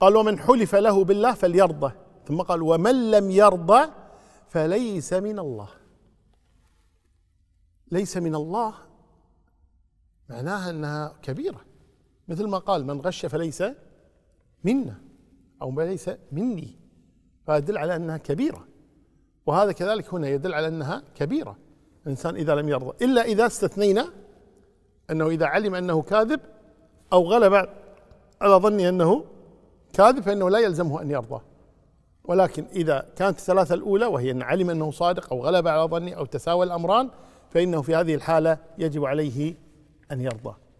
قال ومن حلف له بالله فليرضى ثم قال ومن لم يرضى فليس من الله ليس من الله معناها انها كبيره مثل ما قال من غش فليس منا او ليس مني فيدل على انها كبيره وهذا كذلك هنا يدل على انها كبيره الانسان اذا لم يرضى الا اذا استثنينا انه اذا علم انه كاذب او غلب على ظني انه كاذب فإنه لا يلزمه أن يرضى ولكن إذا كانت الثلاثة الأولى وهي أن علم أنه صادق أو غلب على ظني أو تساوى الأمران فإنه في هذه الحالة يجب عليه أن يرضى